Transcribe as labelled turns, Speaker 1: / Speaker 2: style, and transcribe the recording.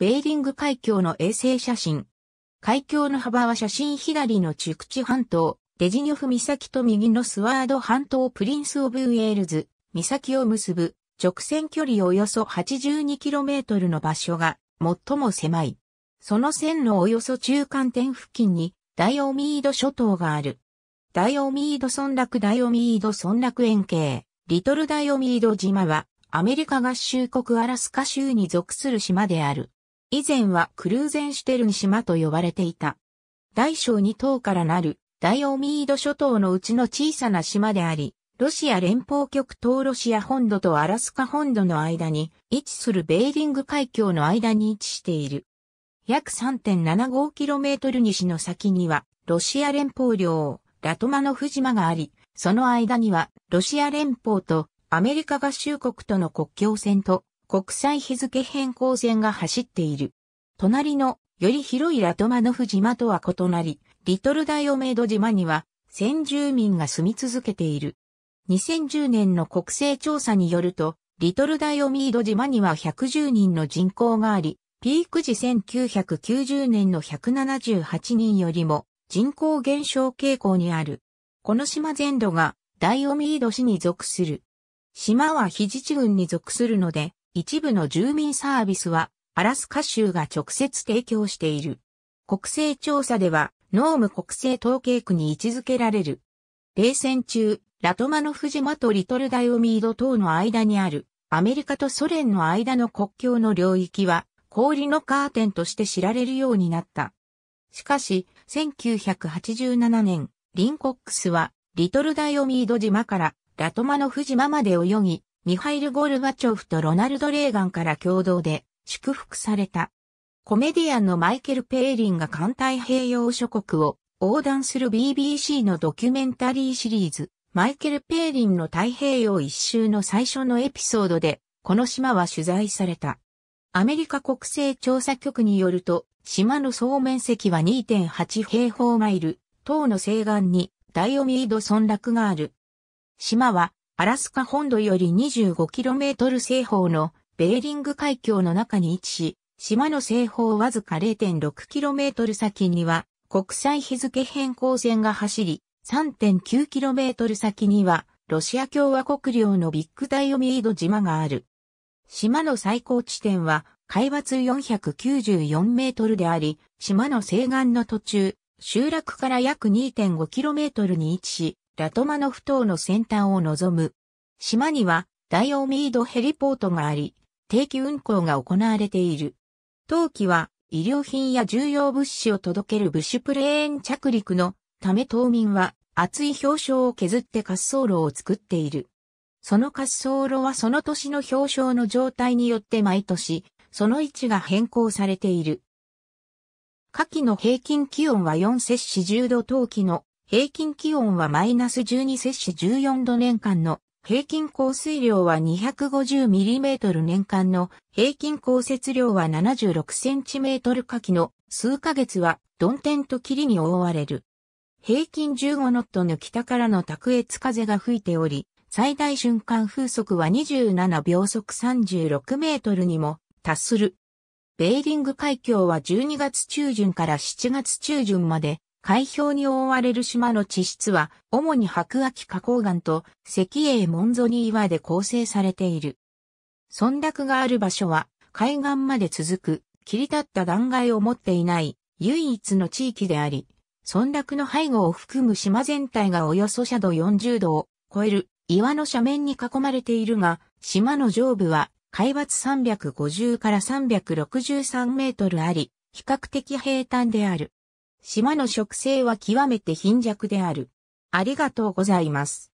Speaker 1: ベーリング海峡の衛星写真。海峡の幅は写真左のチュクチ半島、デジニョフ岬と右のスワード半島プリンスオブウェールズ、岬を結ぶ直線距離およそ 82km の場所が最も狭い。その線のおよそ中間点付近にダイオミード諸島がある。ダイオミード村落ダイオミード村落円形、リトルダイオミード島はアメリカ合衆国アラスカ州に属する島である。以前はクルーゼンシュテルン島と呼ばれていた。大小2島からなる大オミード諸島のうちの小さな島であり、ロシア連邦極東ロシア本土とアラスカ本土の間に位置するベーリング海峡の間に位置している。約 3.75km 西の先にはロシア連邦領ラトマノフ島があり、その間にはロシア連邦とアメリカ合衆国との国境線と国際日付変更線が走っている。隣のより広いラトマノフ島とは異なり、リトルダイオメイド島には先住民が住み続けている。2010年の国勢調査によると、リトルダイオミード島には110人の人口があり、ピーク時1990年の178人よりも人口減少傾向にある。この島全土がダイオミード市に属する。島はヒジチ郡に属するので、一部の住民サービスはアラスカ州が直接提供している。国勢調査ではノーム国勢統計区に位置づけられる。冷戦中、ラトマノフ島とリトルダイオミード等の間にあるアメリカとソ連の間の国境の領域は氷のカーテンとして知られるようになった。しかし、1987年、リンコックスはリトルダイオミード島からラトマノフ島まで泳ぎ、ミハイル・ゴルバチョフとロナルド・レーガンから共同で祝福された。コメディアンのマイケル・ペーリンが環太平洋諸国を横断する BBC のドキュメンタリーシリーズ、マイケル・ペーリンの太平洋一周の最初のエピソードで、この島は取材された。アメリカ国勢調査局によると、島の総面積は2.8平方マイル、島の西岸にダイオミード村落がある。島はアラスカ本土より 25km 西方のベーリング海峡の中に位置し、島の西方わずか 0.6km 先には国際日付変更線が走り、3.9km 先にはロシア共和国領のビッグダイオミード島がある。島の最高地点は海抜494メートルであり、島の西岸の途中、集落から約 2.5km に位置し、ラトマノフ島の先端を望む。島には、ダイオミードヘリポートがあり、定期運行が行われている。冬季は、医療品や重要物資を届けるブッシュプレーン着陸のため島民は、厚い表彰を削って滑走路を作っている。その滑走路はその年の表彰の状態によって毎年、その位置が変更されている。夏季の平均気温は4摂氏10度冬季の平均気温はマイナス12摂氏14度年間の平均降水量は2 5 0トル年間の平均降雪量は7 6トル下記の数ヶ月は鈍天と霧に覆われる。平均15ノットの北からの卓越風が吹いており、最大瞬間風速は27秒速36メートルにも達する。ベーリング海峡は12月中旬から7月中旬まで海氷に覆われる島の地質は、主に白亜紀花崗岩と石英モンゾニ岩で構成されている。村落がある場所は、海岸まで続く、切り立った断崖を持っていない、唯一の地域であり、村落の背後を含む島全体がおよそ斜度40度を超える岩の斜面に囲まれているが、島の上部は海抜350から363メートルあり、比較的平坦である。島の植生は極めて貧弱である。ありがとうございます。